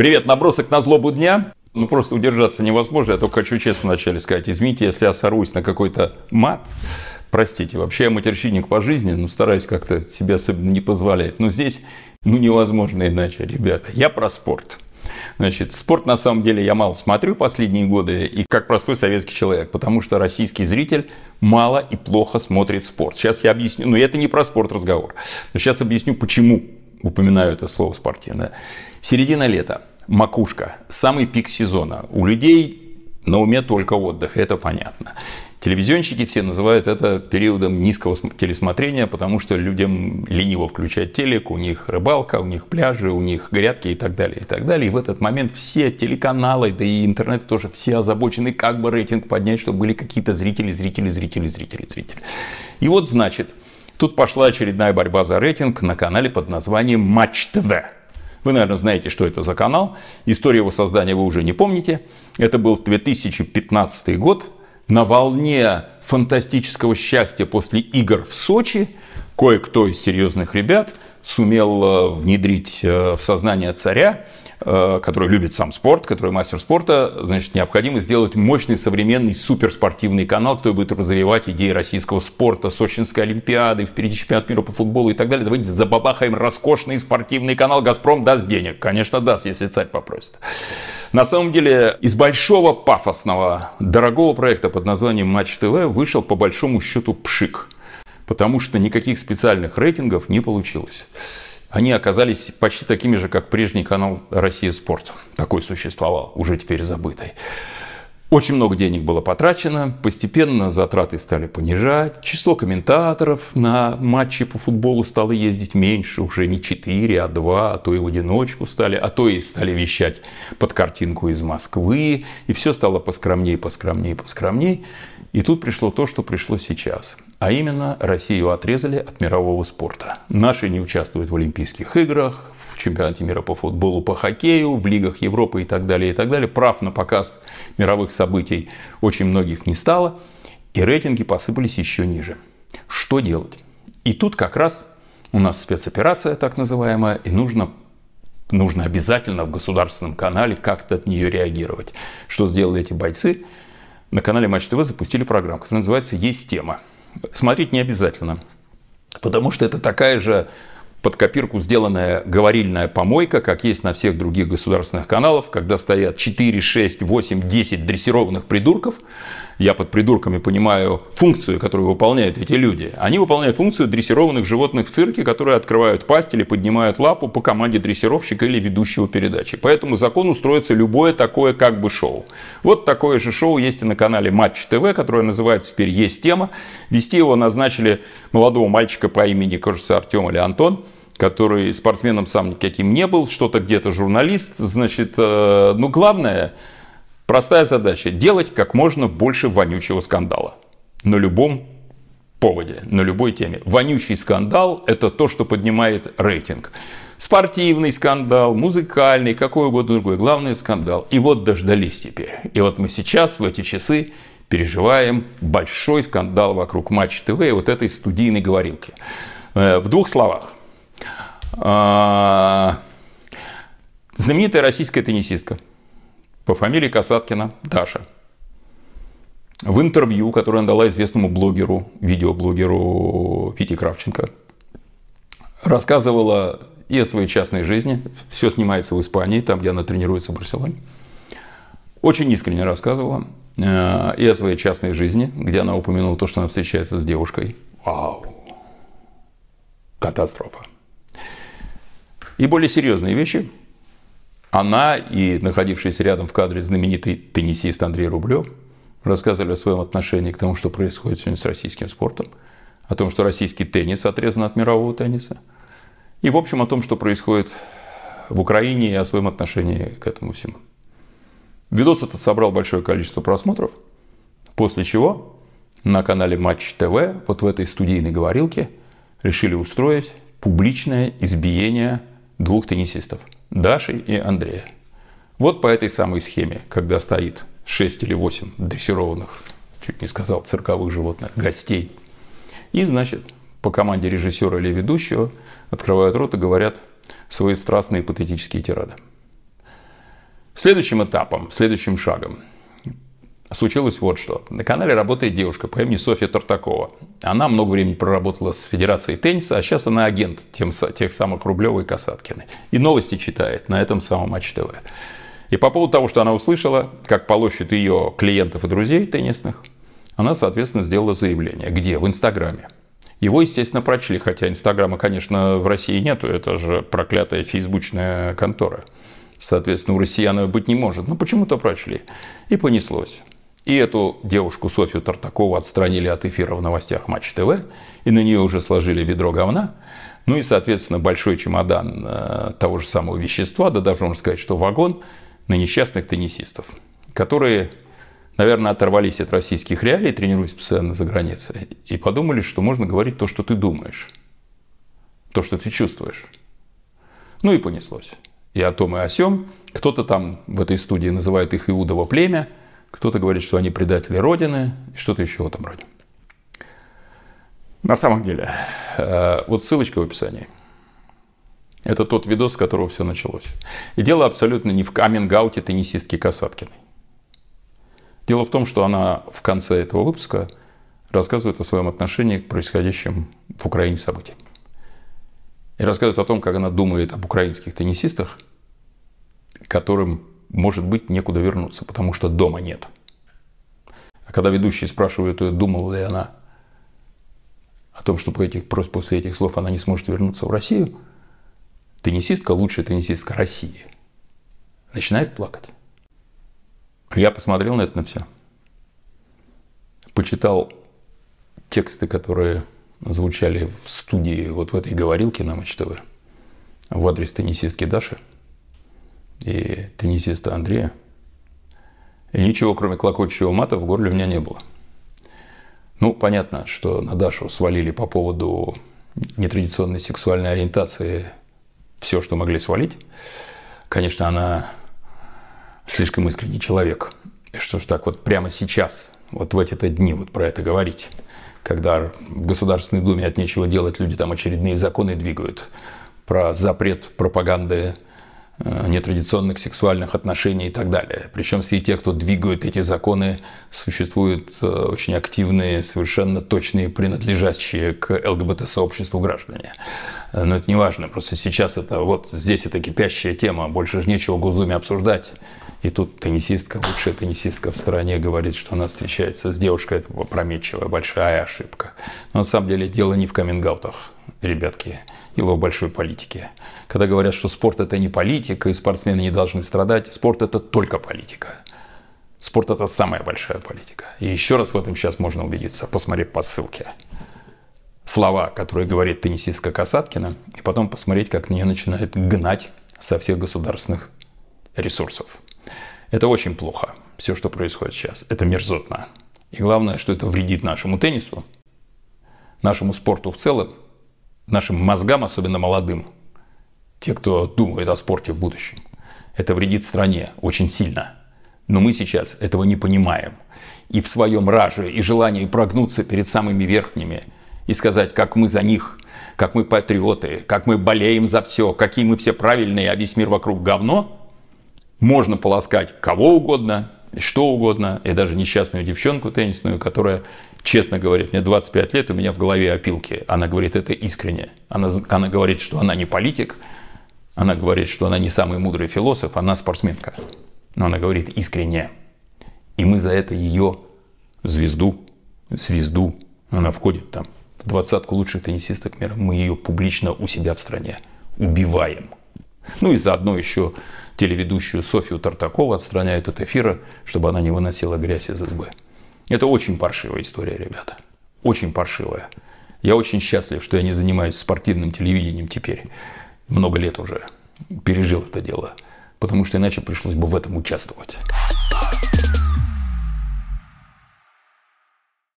Привет, набросок на злобу дня. Ну, просто удержаться невозможно. Я только хочу честно вначале сказать, извините, если я сорвусь на какой-то мат. Простите, вообще я матерщинник по жизни, но стараюсь как-то себе особенно не позволять. Но здесь, ну, невозможно иначе, ребята. Я про спорт. Значит, спорт на самом деле я мало смотрю последние годы, и как простой советский человек, потому что российский зритель мало и плохо смотрит спорт. Сейчас я объясню, но ну, это не про спорт разговор, но сейчас объясню, почему упоминаю это слово спортивное. Середина лета. Макушка. Самый пик сезона. У людей на уме только отдых, это понятно. Телевизионщики все называют это периодом низкого телесмотрения, потому что людям лениво включать телек, у них рыбалка, у них пляжи, у них грядки и так далее, и так далее. И в этот момент все телеканалы, да и интернет тоже все озабочены, как бы рейтинг поднять, чтобы были какие-то зрители, зрители, зрители, зрители, зрители. И вот значит, тут пошла очередная борьба за рейтинг на канале под названием Матч ТВ. Вы, наверное, знаете, что это за канал. Историю его создания вы уже не помните. Это был 2015 год. На волне фантастического счастья после игр в Сочи кое-кто из серьезных ребят – сумел э, внедрить э, в сознание царя, э, который любит сам спорт, который мастер спорта, значит, необходимо сделать мощный современный суперспортивный канал, который будет развивать идеи российского спорта, Сочинской Олимпиады, впереди чемпионат мира по футболу и так далее. Давайте забабахаем роскошный спортивный канал. «Газпром» даст денег. Конечно, даст, если царь попросит. На самом деле, из большого пафосного, дорогого проекта под названием «Матч ТВ» вышел по большому счету пшик – потому что никаких специальных рейтингов не получилось. Они оказались почти такими же, как прежний канал «Россия Спорт». Такой существовал, уже теперь забытый. Очень много денег было потрачено, постепенно затраты стали понижать, число комментаторов на матчи по футболу стало ездить меньше, уже не 4, а 2, а то и в одиночку стали, а то и стали вещать под картинку из Москвы, и все стало поскромнее, поскромнее, поскромнее. И тут пришло то, что пришло сейчас – а именно, Россию отрезали от мирового спорта. Наши не участвуют в Олимпийских играх, в чемпионате мира по футболу, по хоккею, в лигах Европы и так далее, и так далее. Прав на показ мировых событий очень многих не стало, и рейтинги посыпались еще ниже. Что делать? И тут как раз у нас спецоперация так называемая, и нужно нужно обязательно в государственном канале как-то от нее реагировать. Что сделали эти бойцы? На канале Матч ТВ запустили программу, которая называется «Есть тема» смотреть не обязательно. Потому что это такая же под копирку сделанная говорильная помойка, как есть на всех других государственных каналах, когда стоят 4, 6, 8, 10 дрессированных придурков. Я под придурками понимаю функцию, которую выполняют эти люди. Они выполняют функцию дрессированных животных в цирке, которые открывают пасть или поднимают лапу по команде дрессировщика или ведущего передачи. Поэтому закон устроится любое такое как бы шоу. Вот такое же шоу есть и на канале Матч ТВ, которое называется теперь «Есть тема». Вести его назначили молодого мальчика по имени, кажется, Артем или Антон который спортсменом сам никаким не был, что-то где-то журналист, значит, ну главное, простая задача, делать как можно больше вонючего скандала на любом поводе, на любой теме. Вонючий скандал – это то, что поднимает рейтинг. Спортивный скандал, музыкальный, какой угодно другой. главный скандал. И вот дождались теперь. И вот мы сейчас, в эти часы, переживаем большой скандал вокруг Матч ТВ и вот этой студийной говорилки. Э, в двух словах. А, знаменитая российская теннисистка по фамилии Касаткина Даша. В интервью, которое она дала известному блогеру, видеоблогеру Фите Кравченко, рассказывала и о своей частной жизни. Все снимается в Испании, там, где она тренируется в Барселоне. Очень искренне рассказывала э, и о своей частной жизни, где она упомянула то, что она встречается с девушкой. Вау! Катастрофа. И более серьезные вещи. Она и находившийся рядом в кадре знаменитый теннисист Андрей Рублев рассказывали о своем отношении к тому, что происходит сегодня с российским спортом, о том, что российский теннис отрезан от мирового тенниса, и, в общем, о том, что происходит в Украине и о своем отношении к этому всему. Видос этот собрал большое количество просмотров, после чего на канале Матч ТВ, вот в этой студийной говорилке, решили устроить публичное избиение двух теннисистов – Даши и Андрея. Вот по этой самой схеме, когда стоит 6 или 8 дрессированных, чуть не сказал, цирковых животных, гостей. И, значит, по команде режиссера или ведущего открывают рот и говорят свои страстные патетические тирады. Следующим этапом, следующим шагом случилось вот что. На канале работает девушка по имени Софья Тартакова. Она много времени проработала с Федерацией тенниса, а сейчас она агент тем, тех самых Рублевой и Касаткиной. И новости читает на этом самом Матч ТВ. И по поводу того, что она услышала, как полощут ее клиентов и друзей теннисных, она, соответственно, сделала заявление. Где? В Инстаграме. Его, естественно, прочли, хотя Инстаграма, конечно, в России нету, это же проклятая фейсбучная контора. Соответственно, у россиян быть не может, но ну, почему-то прочли. И понеслось. И эту девушку Софью Тартакову отстранили от эфира в новостях Матч ТВ, и на нее уже сложили ведро говна. Ну и, соответственно, большой чемодан э, того же самого вещества, да даже можно сказать, что вагон, на несчастных теннисистов, которые, наверное, оторвались от российских реалий, тренируясь постоянно за границей, и подумали, что можно говорить то, что ты думаешь, то, что ты чувствуешь. Ну и понеслось. И о том, и о сем. Кто-то там в этой студии называет их Иудово племя – кто-то говорит, что они предатели Родины, и что-то еще в этом роде. На самом деле, э, вот ссылочка в описании. Это тот видос, с которого все началось. И дело абсолютно не в камингауте теннисистки Касаткиной. Дело в том, что она в конце этого выпуска рассказывает о своем отношении к происходящим в Украине событиям. И рассказывает о том, как она думает об украинских теннисистах, которым может быть, некуда вернуться, потому что дома нет. А когда ведущие спрашивают ее, э, думала ли она о том, что после этих слов она не сможет вернуться в Россию, теннисистка, лучшая теннисистка России, начинает плакать. Я посмотрел на это на все. Почитал тексты, которые звучали в студии вот в этой говорилке на Матч в адрес теннисистки Даши – и теннисиста Андрея. И ничего, кроме клокочущего мата, в горле у меня не было. Ну, понятно, что на Дашу свалили по поводу нетрадиционной сексуальной ориентации все, что могли свалить. Конечно, она слишком искренний человек. И что ж так вот прямо сейчас, вот в эти-то дни вот про это говорить, когда в Государственной Думе от нечего делать люди там очередные законы двигают про запрет пропаганды Э, нетрадиционных сексуальных отношений и так далее. Причем среди тех, кто двигают эти законы, существуют э, очень активные, совершенно точные, принадлежащие к ЛГБТ-сообществу граждане. Э, но это не важно, просто сейчас это вот здесь это кипящая тема, больше же нечего Госдуме обсуждать. И тут теннисистка, лучшая теннисистка в стране, говорит, что она встречается с девушкой. Это опрометчивая большая ошибка. Но на самом деле дело не в камингаутах, ребятки. Дело в большой политике. Когда говорят, что спорт это не политика, и спортсмены не должны страдать, спорт это только политика. Спорт это самая большая политика. И еще раз в этом сейчас можно убедиться, посмотрев по ссылке слова, которые говорит теннисистка Касаткина, и потом посмотреть, как на нее начинает гнать со всех государственных ресурсов. Это очень плохо, все, что происходит сейчас. Это мерзотно. И главное, что это вредит нашему теннису, нашему спорту в целом, нашим мозгам, особенно молодым, те, кто думает о спорте в будущем. Это вредит стране очень сильно. Но мы сейчас этого не понимаем. И в своем раже, и желании прогнуться перед самыми верхними, и сказать, как мы за них, как мы патриоты, как мы болеем за все, какие мы все правильные, а весь мир вокруг говно – можно полоскать кого угодно, что угодно, и даже несчастную девчонку теннисную, которая честно говорит, мне 25 лет, у меня в голове опилки. Она говорит это искренне. Она, она говорит, что она не политик, она говорит, что она не самый мудрый философ, она спортсменка. Но она говорит искренне. И мы за это ее звезду, звезду, она входит там в двадцатку лучших теннисисток мира, мы ее публично у себя в стране убиваем. Ну и заодно еще телеведущую Софью Тартакову отстраняют от эфира, чтобы она не выносила грязь из избы. Это очень паршивая история, ребята. Очень паршивая. Я очень счастлив, что я не занимаюсь спортивным телевидением теперь. Много лет уже пережил это дело. Потому что иначе пришлось бы в этом участвовать.